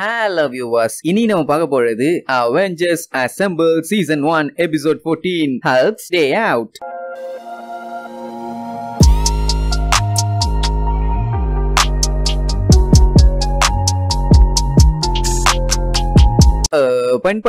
hello viewers இனி நம்ம பார்க்க போறது Avengers Assemble season one episode fourteen Hulk's day out பண்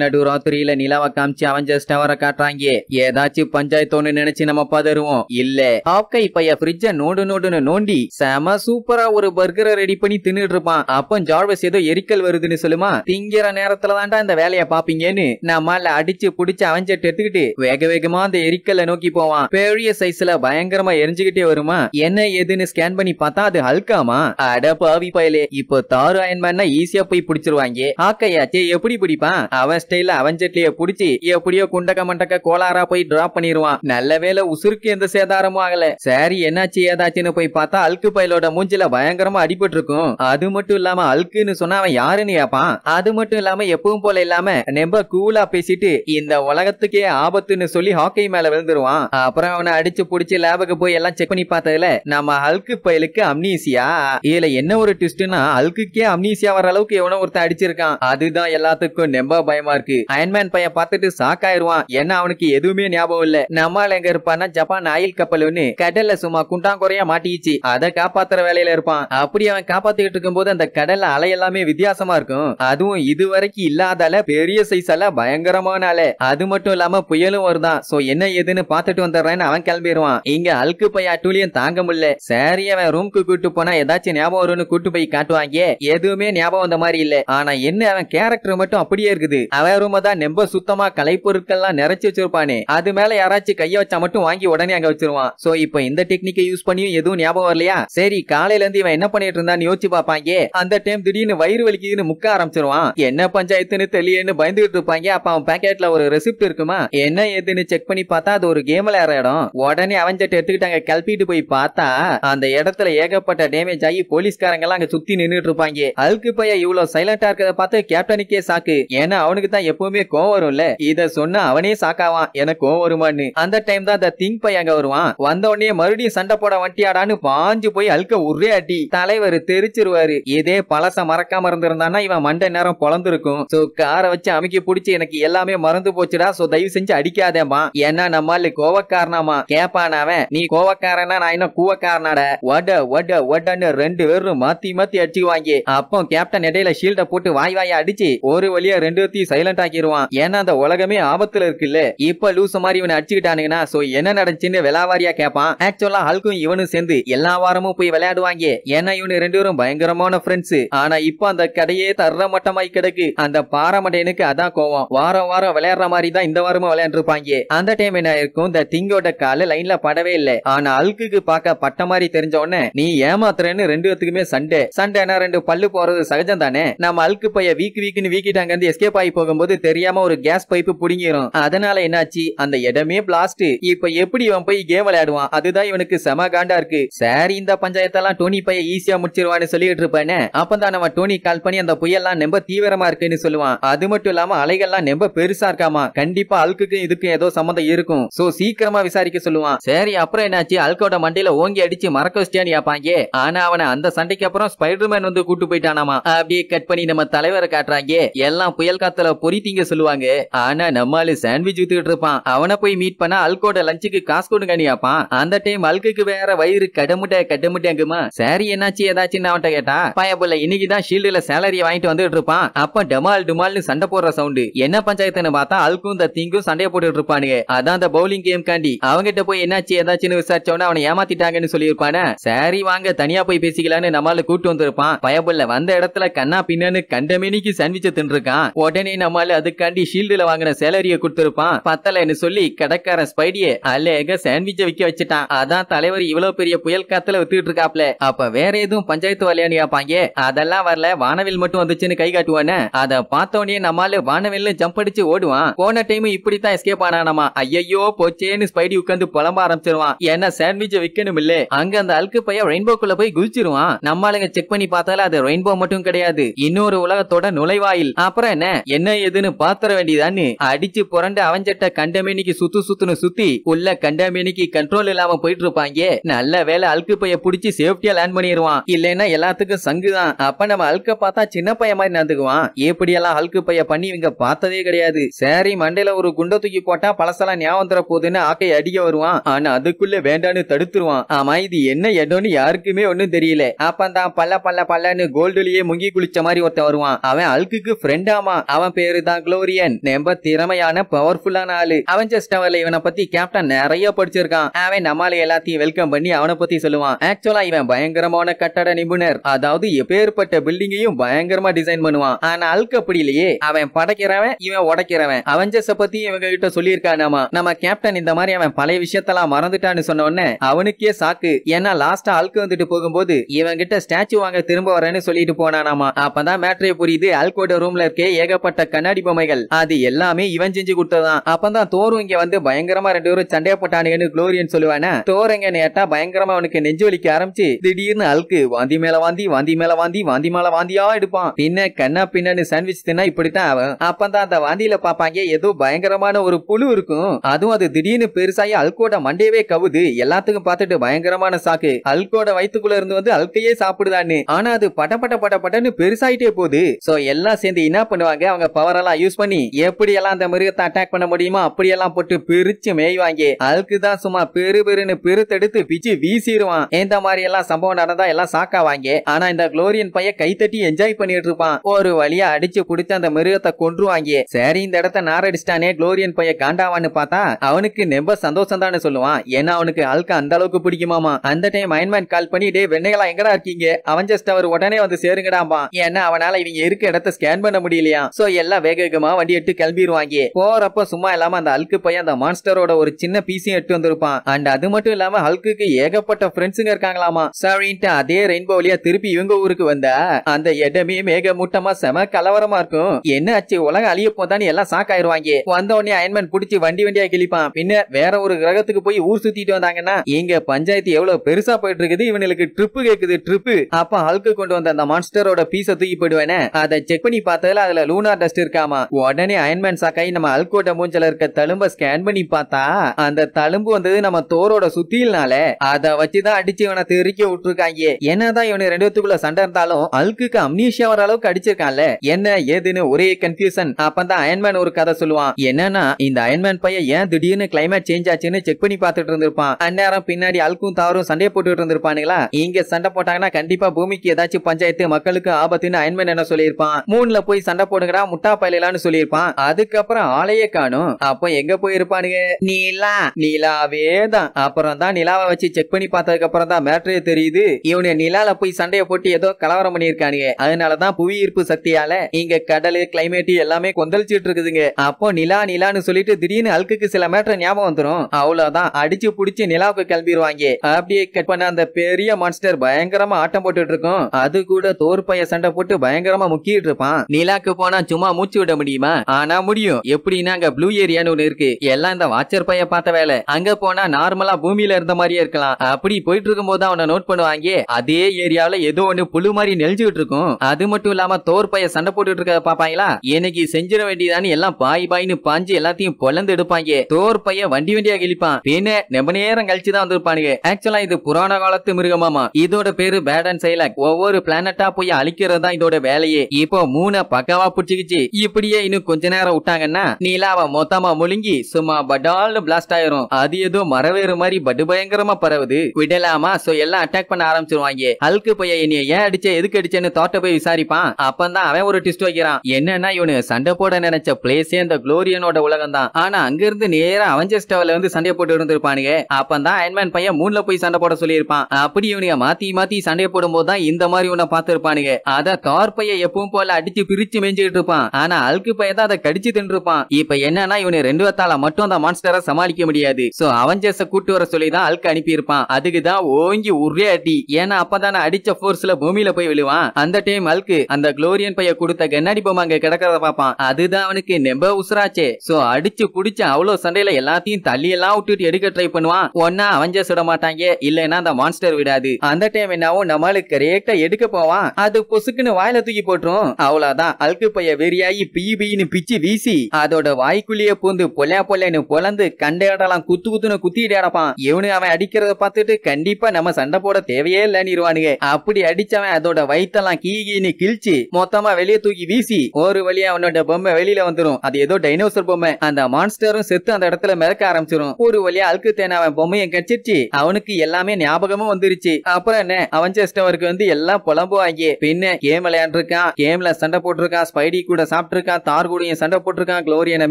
நடு ராத்திரியில நிலாவை காமிச்சு அவன் ஜஸ்ட் காட்டுறாங்க ஏதாச்சும் பஞ்சாயத்தோன்னு நினைச்சு நம்ம பதறுவோம் இல்ல ஹாப்கை பைய ஃப்ரிட்ஜ நோண்டு நோண்டுன்னு நோண்டி செம சூப்பரா ஒரு பர்கரை ரெடி பண்ணி தின்னுட்டு இருப்பான் அப்போ ஜார்வஸ் ஏதோ எரிக்கல் வருதுன்னு சொல்லுமா திங்கிற நேரத்துல இந்த வேலையை பாப்பீங்கன்னு நம்மால அடிச்சு புடிச்சு அவஞ்சட்டு எடுத்துக்கிட்டு வேக வேகமா அந்த எரிக்கல்ல நோக்கி போவான் பெரிய சைஸ்ல பயங்கரமா எரிஞ்சுக்கிட்டே வருமா என்ன ஏதுன்னு ஸ்கேன் பண்ணி பார்த்தா அது ஹல்காமா அட பாவி பயலே இப்போ தாரு அயன்மேன்னா ஈஸியா போய் பிடிச்சிருவாங்க ஆக்கையாச்சே எப்படி பிடிப்பான் அவன் ஸ்டைல அவன் ஜெட்லிய புடிச்சு எப்படியோ குண்டக்க மண்டக்க கோளாரா போய் டிராப் பண்ணிடுவான் நல்ல வேலை உசுருக்கு எந்த சேதாரமும் ஆகல சரி என்னாச்சு ஏதாச்சுன்னு போய் பார்த்தா அல்கு பயலோட மூஞ்சில பயங்கரமா அடிபட்டு இருக்கும் அது மட்டும் இல்லாம அல்குன்னு சொன்னா அவன் யாருன்னு கேப்பான் அது மட்டும் இல்லாம எப்பவும் போல இல்லாம நெம்ப கூலா பேசிட்டு இந்த உலகத்துக்கே ஆபத்துன்னு சொல்லி ஹாக்கி மேல விழுந்துருவான் அப்புறம் அவனை அடிச்சு புடிச்சு லேபுக்கு போய் எல்லாம் செக் பண்ணி பார்த்ததுல நம்ம அல்கு பயலுக்கு அம்னீசியா இதுல என்ன ஒரு ட்விஸ்ட்னா அல்குக்கே அம்னீசியா வர அளவுக்கு எவனோ ஒருத்தன் அடிச்சிருக்கான் அதுதான் எல்லாம் எல்லாத்துக்கும் நெம்ப பயமா இருக்கு அயன்மேன் பையன் பார்த்துட்டு சாக்காயிருவான் ஏன்னா அவனுக்கு எதுவுமே ஞாபகம் இல்ல நம்மால் எங்க இருப்பான்னா ஜப்பான் ஆயில் கப்பல்னு கடல்ல சும்மா குண்டாங்குறையா மாட்டிக்கிச்சு அதை காப்பாத்துற வேலையில இருப்பான் அப்படி அவன் காப்பாத்திட்டு இருக்கும் போது அந்த கடல்ல அலை எல்லாமே வித்தியாசமா இருக்கும் அதுவும் இது வரைக்கும் இல்லாதால பெரிய சைஸ் அல பயங்கரமான அலை அது மட்டும் இல்லாம புயலும் வருதான் சோ என்ன ஏதுன்னு பாத்துட்டு வந்துடுறேன்னு அவன் கிளம்பிடுவான் இங்க அழுக்கு பைய அட்டுலியும் தாங்க முடியல சரி அவன் ரூம்க்கு கூட்டு போனா ஏதாச்சும் ஞாபகம் வரும்னு கூட்டு போய் காட்டுவாங்க எதுவுமே ஞாபகம் வந்த மாதிரி இல்ல ஆனா என்ன அவன் கேரக்டர் மட்டும் அப்படியே இருக்குது அவன் ரூம தான் நெம்ப சுத்தமா பொருட்கள்லாம் நிறைச்சு வச்சிருப்பானே அது மேல யாராச்சும் கைய வச்சா மட்டும் வாங்கி உடனே அங்க வச்சிருவான் சோ இப்போ இந்த டெக்னிக்கை யூஸ் பண்ணியும் எதுவும் ஞாபகம் வரலையா சரி காலையில இருந்து இவன் என்ன பண்ணிட்டு இருந்தான்னு யோசிச்சு பாப்பாங்க அந்த டைம் திடீர்னு வயிறு வலிக்குதுன்னு முக்க ஆரம்பிச்சிருவான் என்ன பஞ்சாயத்துன்னு தெரியலன்னு பயந்துகிட்டு இருப்பாங்க அப்ப அவன் பேக்கெட்ல ஒரு ரெசிப்ட் இருக்குமா என்ன ஏதுன்னு செக் பண்ணி பார்த்தா அது ஒரு கேம் விளையாடுற இடம் உடனே அவஞ்சட் எடுத்துக்கிட்டாங்க கிளப்பிட்டு போய் பார்த்தா அந்த இடத்துல ஏகப்பட்ட டேமேஜ் ஆகி போலீஸ்காரங்க எல்லாம் அங்க சுத்தி நின்றுட்டு இருப்பாங்க அதுக்கு பையன் இவ்வளவு சைலண்டா இருக்கிறத பார்த்து கேப்டனுக்கே சாக்கு ஏன்னா அவனுக்கு தான் எப்பவுமே கோவம் வரும்ல இத சொன்னா அவனே சாக்காவான் எனக்கு கோவம் வருமான்னு அந்த டைம் தான் அந்த திங் பை அங்க வருவான் வந்த உடனே மறுபடியும் சண்டை போட வண்டியாடான்னு பாஞ்சு போய் அழுக்க உரே அடி தலைவர் தெரிச்சிருவாரு இதே பழச மறக்காம இருந்திருந்தானா இவன் மண்டை நேரம் பொழந்திருக்கும் சோ காரை வச்சு அமைக்கி புடிச்சு எனக்கு எல்லாமே மறந்து போச்சுடா சோ தயவு செஞ்சு அடிக்காதேமா ஏன்னா நம்மால கோவக்காரனாமா கேப்பானாவே நீ கோவக்காரனா நான் இன்னும் கூவக்காரனாட வட வட வடன்னு ரெண்டு பேரும் மாத்தி மாத்தி அடிச்சுக்குவாங்க அப்போ கேப்டன் இடையில ஷீல்ட போட்டு வாய் வாய அடிச்சு ஒரு வழியா ரெண்டுத்தையும் சைலண்ட் ஆக்கிடுவான் ஏன்னா அந்த உலகமே ஆபத்துல இருக்குல்ல இப்ப லூஸ் மாதிரி இவனை அடிச்சுக்கிட்டானுங்கன்னா சோ என்ன நடந்துச்சுன்னு விளாவாரியா கேட்பான் ஆக்சுவலா ஹல்கும் இவனும் சேர்ந்து எல்லா வாரமும் போய் விளையாடுவாங்க ஏன்னா இவனு ரெண்டு பேரும் பயங்கரமான ஃப்ரெண்ட்ஸ் ஆனா இப்ப அந்த கடையே தர்ற மட்டமாய் கிடக்கு அந்த பாரமடையனுக்கு அதான் கோவம் வாரம் வாரம் விளையாடுற மாதிரி தான் இந்த வாரமும் விளையாண்டுருப்பாங்க அந்த டைம் என்ன இருக்கும் இந்த திங்கோட கால லைன்ல படவே இல்ல ஆனா அல்குக்கு பார்க்க பட்ட மாதிரி தெரிஞ்ச உடனே நீ ஏமாத்துறேன்னு ரெண்டு பேத்துக்குமே சண்டை சண்டைனா ரெண்டு பல்லு போறது சகஜம் தானே நம்ம அல்கு பைய வீக் வீக்னு வீக் தூக்கிட்டு அங்கிருந்து எஸ்கேப் ஆகி போகும்போது தெரியாம ஒரு கேஸ் பைப்பு புடுங்கிரும் அதனால என்னாச்சு அந்த இடமே பிளாஸ்ட் இப்ப எப்படி இவன் போய் கேம் விளையாடுவான் அதுதான் இவனுக்கு செம காண்டா இருக்கு சரி இந்த பஞ்சாயத்தெல்லாம் டோனி பைய ஈஸியா முடிச்சிருவான்னு சொல்லிட்டு இருப்பானே அப்பதான் நம்ம டோனி கால் பண்ணி அந்த புயல்லாம் நம்ப தீவிரமா இருக்குன்னு சொல்லுவான் அது மட்டும் இல்லாம அலைகள்லாம் நம்ப பெருசா இருக்காமா கண்டிப்பா அல்குக்கும் இதுக்கும் ஏதோ சம்மந்தம் இருக்கும் சோ சீக்கிரமா விசாரிக்க சொல்லுவான் சரி அப்புறம் என்னாச்சு அல்கோட மண்டையில ஓங்கி அடிச்சு மறக்க வச்சிட்டான் யாப்பாங்க ஆனா அவனை அந்த சண்டைக்கு அப்புறம் ஸ்பைடர்மேன் வந்து கூட்டு போயிட்டானாமா அப்படியே கட் பண்ணி நம்ம தலைவரை காட்டுறாங்க எல்லாம் புயல் காத்துல பொறித்தீங்க சொல்லுவாங்க ஆனா நம்மளு சாண்ட்விச் வித்துக்கிட்டு இருப்பான் அவனை போய் மீட் பண்ணா அல்கோட லஞ்சுக்கு காசு கொண்டு நீப்பான் அந்த டைம் அல்குக்கு வேற வயிறு கடமுட்ட கடமுட்டங்குமா சாரி என்னாச்சு ஏதாச்சுன்னு அவன்கிட்ட கேட்டா போல இன்னைக்குதான் ஷீல்டுல சேலரிய வாங்கிட்டு வந்துட்டு இருப்பான் அப்ப டமால் டுமால்னு சண்டை போடுற சவுண்டு என்ன பஞ்சாயத்துன்னு பார்த்தா அல்கும் இந்த திங்கும் சண்டையை போட்டுட்டு இருப்பானுங்க அதான் அந்த பவுலிங் கேம் காண்டி அவங்கிட்ட போய் என்னாச்சு ஏதாச்சுன்னு விசாரிச்சவன அவனை ஏமாத்திட்டாங்கன்னு சொல்லியிருப்பானே சாரி வாங்க தனியா போய் பேசிக்கலான்னு நம்மளால கூட்டு வந்திருப்பான் பயபுள்ள வந்த இடத்துல கண்ணா பின்னன்னு கண்டமேனிக்கு சாண்ட்விச்சை கொடுத்துட்டு இருக்கான் உடனே நம்மால அதுக்காண்டி ஷீல்டுல வாங்கின சேலரிய கொடுத்திருப்பான் பத்தலைன்னு சொல்லி கடைக்காரன் ஸ்பைடியே அலேக சாண்ட்விச்ச விக்க வச்சுட்டான் அதான் தலைவர் இவ்வளவு பெரிய புயல் காத்துல வித்துக்கிட்டு இருக்காப்ல அப்ப வேற எதுவும் பஞ்சாயத்து வரலையான்னு கேப்பாங்க அதெல்லாம் வரல வானவில் மட்டும் வந்துச்சுன்னு கை காட்டுவானே அதை பார்த்தோடனே நம்மால வானவில்ல ஜம்ப் அடிச்சு ஓடுவான் போன டைம் இப்படித்தான் எஸ்கேப் ஆனானாமா ஐயோ போச்சேன்னு ஸ்பைடி உட்காந்து புலம்ப ஆரம்பிச்சிருவான் ஏன்னா சாண்ட்விச்ச விக்கணும் இல்ல அங்க அந்த அல்கு பையன் ரெயின்போக்குள்ள போய் குதிச்சிருவான் நம்மளுங்க செக் பண்ணி பார்த்தால அது ரெயின்போ மட்டும் கிடையாது இன்னொரு உலகத்தோட நுழைவாயில் அப்புறம் என்ன என்ன ஏதுன்னு பாத்திர வேண்டியதான்னு அடிச்சு புரண்டு அவஞ்சட்ட கண்டமேனிக்கு சுத்து சுத்துன்னு சுத்தி உள்ள கண்டமேனிக்கு கண்ட்ரோல் இல்லாம போயிட்டு இருப்பாங்க நல்ல வேலை அல்கு பைய புடிச்சு சேஃப்டியா லேண்ட் பண்ணிடுவான் இல்லைன்னா எல்லாத்துக்கும் சங்குதான் அப்ப நம்ம அல்க பார்த்தா சின்ன பையன் மாதிரி நடந்துக்குவான் எப்படி எல்லாம் அல்கு பைய பண்ணி இவங்க பார்த்ததே கிடையாது சரி மண்டையில ஒரு குண்டை தூக்கி போட்டா பழசெல்லாம் ஞாபகம் தர போகுதுன்னு ஆக்கை அடிக்க வருவான் ஆனா அதுக்குள்ள வேண்டான்னு தடுத்துருவான் ஆமா இது என்ன எடோன்னு யாருக்குமே ஒன்னும் தெரியல அப்பந்தான் பல்ல பல்ல பல்லன்னு கோல்டுலயே முங்கி குளிச்ச மாதிரி ஒருத்தன் வருவான் அவன் அழுக்குக்கு ஃப்ரெண்டாமா அவன் பேரு தான் குளோரியன் ரொம்ப திறமையான பவர்ஃபுல்லான ஆளு அவன் ஜஸ்ட் அவர்ல இவனை பத்தி கேப்டன் நிறைய படிச்சிருக்கான் அவன் நம்மால எல்லாத்தையும் வெல்கம் பண்ணி அவனை பத்தி சொல்லுவான் ஆக்சுவலா இவன் பயங்கரமான கட்டட நிபுணர் அதாவது எப்பேற்பட்ட பில்டிங்கையும் பயங்கரமா டிசைன் பண்ணுவான் ஆனா அல்க் அப்படி இல்லையே அவன் படைக்கிறவன் இவன் உடைக்கிறவன் அவஞ்சஸ பத்தி இவங்க கிட்ட சொல்லியிருக்கான் நம்ம கேப்டன் இந்த மாதிரி அவன் பழைய விஷயத்தெல்லாம் மறந்துட்டான்னு சொன்ன உடனே அவனுக்கே சாக்கு ஏன்னா லாஸ்டா அல்க் வந்துட்டு போகும்போது இவன் கிட்ட ஸ்டாச்சு வாங்க திரும்ப வரேன்னு சொல்லிட்டு போனானாமா அப்பதான் மேட்ரே புரியுது அல்கோட ரூம்ல இருக்க ஏகப்பட்ட கண்ணாடி பொம்மைகள் அது எல்லாமே இவன் செஞ்சு கொடுத்ததான் அப்பதான் தோரும் இங்க வந்து பயங்கரமா ரெண்டு பேரும் சண்டையா போட்டானுங்கன்னு குளோரியன் சொல்லுவானே தோர் நேட்டா பயங்கரமா அவனுக்கு நெஞ்சு வலிக்க ஆரம்பிச்சு திடீர்னு அழுக்கு வாந்தி மேல வாந்தி வாந்தி மேல வாந்தி வாந்தி மேல வாந்தியா எடுப்பான் பின்ன கண்ணா பின்னு சாண்ட்விச் தின்னா இப்படித்தான் அவன் அப்பந்தான் அந்த வாந்தியில பாப்பாங்க ஏதோ பயங்கரமான ஒரு புழு இருக்கும் அதுவும் அது திடீர்னு பெருசாயி அல்கோட மண்டையவே கவுது எல்லாத்துக்கும் பார்த்துட்டு பயங்கரமான சாக்கு அல்கோட வயிற்றுக்குள்ள இருந்து வந்து அல்கையே சாப்பிடுதான்னு ஆனா அது பட பட பட பட்டன்னு பெருசாயிட்டே போகுது சோ எல்லாம் சேர்ந்து சேர்ந்து என்ன பண்ணுவாங்க அவங்க பவர் எல்லாம் யூஸ் பண்ணி எப்படி எல்லாம் அந்த மிருகத்தை அட்டாக் பண்ண முடியுமோ எல்லாம் போட்டு பிரிச்சு மேய்வாங்க அதுக்கு தான் சும்மா பெரு பெருன்னு பெருத்தெடுத்து பிச்சு வீசிடுவான் இந்த மாதிரி எல்லாம் சம்பவம் நடந்தா எல்லாம் சாக்காவாங்க ஆனா இந்த குளோரியன் கை கைத்தட்டி என்ஜாய் பண்ணிட்டு இருப்பான் ஒரு வழியா அடிச்சு புடிச்சு அந்த மிருகத்தை கொன்றுவாங்க சரி இந்த இடத்த நாரடிச்சிட்டானே குளோரியன் பைய காண்டாவான்னு பார்த்தா அவனுக்கு நெம்ப சந்தோஷம் தானே சொல்லுவான் ஏன்னா அவனுக்கு ஆள்க்கு அந்த அளவுக்கு பிடிக்குமாமா அந்த டைம் அயன்மேன் கால் பண்ணி டே எல்லாம் எங்கடா இருக்கீங்க அவன் ஜஸ்ட் அவர் உடனே வந்து சேருங்கடாமா ஏன்னா அவனால இவங்க இருக்க இடத்த ஸ்கேன் பண்ண முடியலையா சோ எல்லாம் வேக வேகமா வண்டி எடுத்து கிளம்பிடுவாங்க போறப்ப சும்மா இல்லாம அந்த அல்கு பையன் அந்த மான்ஸ்டரோட ஒரு சின்ன பீஸையும் எடுத்து வந்திருப்பான் அண்ட் அது மட்டும் இல்லாம ஹல்குக்கு ஏகப்பட்ட ஃப்ரெண்ட்ஸுங்க இருக்காங்களாமா சரின்ட்டு அதே ரெயின்போ வழியா திருப்பி இவங்க ஊருக்கு வந்த அந்த இடமே மேக மூட்டமா செம கலவரமா இருக்கும் என்ன ஆச்சு உலக அழிய போதான்னு எல்லாம் சாக்காயிருவாங்க வந்த உடனே அயன்மேன் புடிச்சு வண்டி வண்டியா கிழிப்பான் பின்ன வேற ஒரு கிரகத்துக்கு போய் ஊர் சுத்திட்டு வந்தாங்கன்னா இங்க பஞ்சாயத்து எவ்வளவு பெருசா போயிட்டு இருக்குது இவனுக்கு ட்ரிப்பு கேக்குது ட்ரிப்பு அப்ப அல்கு கொண்டு வந்த அந்த மான்ஸ்டரோட பீஸ தூக்கி போயிடுவேனே அதை செக் பண்ணி பார்த்ததுல அதுல லூனார் டஸ்ட் இருக்காமா உடனே அயன்மேன் சாக்காய் நம்ம அல்கோட்ட மூஞ்சல இருக்க தழும்ப ஸ்கேன் பண்ணி பார்த்தா அந்த தழும்பு வந்தது நம்ம தோரோட சுத்தியில்னால அத வச்சுதான் அடிச்சு இவனை திருக்கி விட்டுருக்காங்க என்னதான் இவனு ரெண்டு பேத்துக்குள்ள சண்டை இருந்தாலும் அல்குக்கு அம்னீஷியா வர அளவுக்கு அடிச்சிருக்கான்ல என்ன ஏதுன்னு ஒரே கன்ஃபியூசன் அப்பந்தான் அயன்மேன் ஒரு கதை சொல்லுவான் என்னன்னா இந்த அயன்மேன் பையன் ஏன் திடீர்னு கிளைமேட் சேஞ்ச் ஆச்சுன்னு செக் பண்ணி பார்த்துட்டு இருந்திருப்பான் அந்நேரம் பின்னாடி அல்கும் தாவரும் சண்டை போட்டுட்டு இருந்திருப்பானுங்களா இங்க சண்டை போட்டாங்கன்னா கண்டிப்பா பூமிக்கு ஏதாச்சும் பஞ்சாயத்து மக்களுக்கு ஆபத்துன்னு அயன்மேன் என்ன சொல்லியிருப்பான் மூணுல போய் சண்டை போடுங்கடா முட்டா பயலான்னு சொல்லியிருப்பான் அதுக்கப்புறம் ஆலைய காணும் அப்போ எங்க போயிருப்பானுங்க நீலா நிலாவே தான் அப்புறம் தான் நிலாவை வச்சு செக் பண்ணி பார்த்ததுக்கு அப்புறம் தான் மேட்ரே தெரியுது இவனு நிலால போய் சண்டைய போட்டு ஏதோ கலவரம் பண்ணியிருக்கானுங்க அதனாலதான் புவி ஈர்ப்பு சக்தியால இங்க கடல் கிளைமேட் எல்லாமே கொந்தளிச்சிட்டு இருக்குதுங்க அப்போ நிலா நிலான்னு சொல்லிட்டு திடீர்னு அல்குக்கு சில மேட்ரு ஞாபகம் வந்துடும் அவ்வளவுதான் அடிச்சு புடிச்சு நிலாவுக்கு கிளம்பிடுவாங்க அப்படியே கட் பண்ண அந்த பெரிய மான்ஸ்டர் பயங்கரமா ஆட்டம் போட்டுட்டு இருக்கும் அது கூட தோற்பைய சண்டை போட்டு பயங்கரமா முக்கிட்டு இருப்பான் நிலாக்கு போனா சும்மா மூச்சு விட முடியுமா ஆனா முடியும் எப்படின்னா அங்க ப்ளூ ஏரியான்னு ஒண்ணு இருக்கு எல்லாம் இந்த வாட்சர் பையன் பார்த்த வேலை அங்க போனா நார்மலா பூமியில இருந்த மாதிரியே இருக்கலாம் அப்படி போயிட்டு இருக்கும் போது அவனை நோட் பண்ணுவாங்க அதே ஏரியாவில ஏதோ ஒண்ணு புழு மாதிரி நெல்ஜுகிட்டு இருக்கும் அது மட்டும் இல்லாம தோர் பைய சண்டை போட்டுட்டு இருக்க பாப்பாங்களா எனக்கு செஞ்சிட வேண்டியதானு எல்லாம் பாய் பாய்னு பாஞ்சு எல்லாத்தையும் பொழந்து எடுப்பாங்க தோர் பைய வண்டி வண்டியா கிழிப்பான் பின்ன நம்ம நேரம் கழிச்சுதான் தான் வந்திருப்பானுங்க ஆக்சுவலா இது புராண காலத்து மிருகமாமா இதோட பேரு பேடன் சைலாக் ஒவ்வொரு பிளானட்டா போய் அழிக்கிறது தான் இதோட வேலையே இப்போ மூணு பக்காவா புடிச்சுக்கிச்சு இப்படியே இன்னும் கொஞ்ச நேரம் விட்டாங்கன்னா நீலாவை மொத்தமா முழுங்கி சும்மா படால்னு பிளாஸ்ட் ஆயிரும் அது ஏதோ மரவேறு மாதிரி படு பயங்கரமா பரவுது விடலாமா சோ எல்லாம் அட்டாக் பண்ண ஆரம்பிச்சிருவாங்க ஹல்கு பைய என்னைய ஏன் அடிச்ச எதுக்கு அடிச்சேன்னு தோட்ட போய் விசாரிப்பான் அப்பந்தான் அவன் ஒரு டிஸ்ட் வைக்கிறான் என்னன்னா இவனு சண்டை போட நினைச்ச பிளேஸே அந்த குளோரியனோட உலகம் தான் ஆனா அங்க இருந்து நேரா அவெஞ்சர்ஸ் டவர்ல இருந்து சண்டை போட்டு இருந்திருப்பானுங்க அப்பந்தான் அயன்மேன் பையன் மூணுல போய் சண்டை போட சொல்லியிருப்பான் அப்படி இவனைய மாத்தி மாத்தி சண்டை போடும் போது தான் இந்த மாதிரி பாத்து இருப்பானுங்க அத கார் பைய எப்பவும் போல அடிச்சு பிரிச்சு மேஞ்சுக்கிட்டு இருப்பான் ஆனா அல்கு பையன் தான் அதை கடிச்சு தின்றுப்பான் இப்ப என்னன்னா இவனை ரெண்டு வத்தால மட்டும் அந்த மான்ஸ்டரை சமாளிக்க முடியாது சோ அவஞ்சர்ஸ கூட்டு வர சொல்லி தான் அல்கு அனுப்பியிருப்பான் அதுக்குதான் ஓங்கி ஒரே அடி ஏன்னா அப்பதான் அடிச்ச போர்ஸ்ல பூமியில போய் விழுவான் அந்த டைம் அல்கு அந்த குளோரியன் பைய கொடுத்த கண்ணாடி பொம்மை அங்க கிடக்கிறத பாப்பான் அதுதான் அவனுக்கு நெம்ப உசுராச்சே சோ அடிச்சு குடிச்சு அவ்வளவு சண்டையில எல்லாத்தையும் தள்ளி எல்லாம் விட்டுட்டு எடுக்க ட்ரை பண்ணுவான் ஒன்னா அவஞ்சர்ஸ் விட மாட்டாங்க இல்லன்னா அந்த மான்ஸ்டர் விடாது அந்த டைம் என்னாவும் நம்மளுக்கு கரெக்டா எடுக்க போவான் அது பொசுக்குன்னு வாயில தூக்கி போட்டுரும் அவ்வளவு தான் பைய வெறியாகி பீபின்னு பிச்சு வீசி அதோட வாய்க்குள்ளேயே பூந்து பொலையா பொலைன்னு பொலந்து கண்ட குத்து குத்துன்னு குத்திட்டு அடப்பான் இவனு அவன் அடிக்கிறத பார்த்துட்டு கண்டிப்பா நம்ம சண்டை போட தேவையே இல்லைன்னு அப்படி அடிச்சவன் அதோட வயிற்றெல்லாம் கீகின்னு கிழிச்சு மொத்தமா வெளியே தூக்கி வீசி ஒரு வழியா அவனோட பொம்மை வெளியில வந்துடும் அது ஏதோ டைனோசர் பொம்மை அந்த மான்ஸ்டரும் செத்து அந்த இடத்துல மிதக்க ஆரம்பிச்சிடும் ஒரு வழியா அல்கு அவன் பொம்மையும் கச்சிருச்சு அவனுக்கு எல்லாமே ஞாபகமும் வந்துருச்சு அப்புறம் என்ன அவன் சேஸ்டவருக்கு வந்து எல்லாம் வாங்கி பின்ன கேம் விளையாண்டுருக்கான் கேம்ல சண்டை போட்டிருக்கான் ஸ்பைடி கூட சாப்பிட்டிருக்கான் தார் கூடயும் சண்டை போட்டிருக்கான் குளோரியனை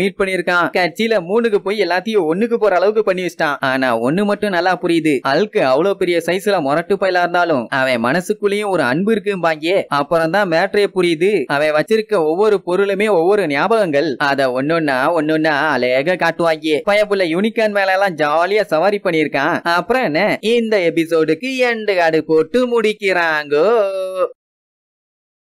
மீட் பண்ணிருக்கான் கட்சியில மூணுக்கு போய் எல்லாத்தையும் ஒண்ணுக்கு போற அளவுக்கு பண்ணி வச்சிட்டான் ஆனா ஒண்ணு மட்டும் நல்லா புரியுது அல்கு அவ்வளவு பெரிய சைஸ்ல முரட்டு பயலா இருந்தாலும் அவன் மனசுக்குள்ளயும் ஒரு அன்பு இருக்கும்பாங்கே அப்புறம் தான் மேட்ரே புரியுது அவன் வச்சிருக்க ஒவ்வொரு பொருளுமே ஒவ்வொரு ஞாபகங்கள் அத ஒன்னொன்னா ஒன்னொன்னா அழகா காட்டுவாங்க பயப்புள்ள யூனிகான் மேல எல்லாம் ஜாலியா சவாரி பண்ணிருக்கான் அப்புறம் என்ன இந்த எபிசோடுக்கு எண்டு காடு போட்டு முடிக்கிறாங்க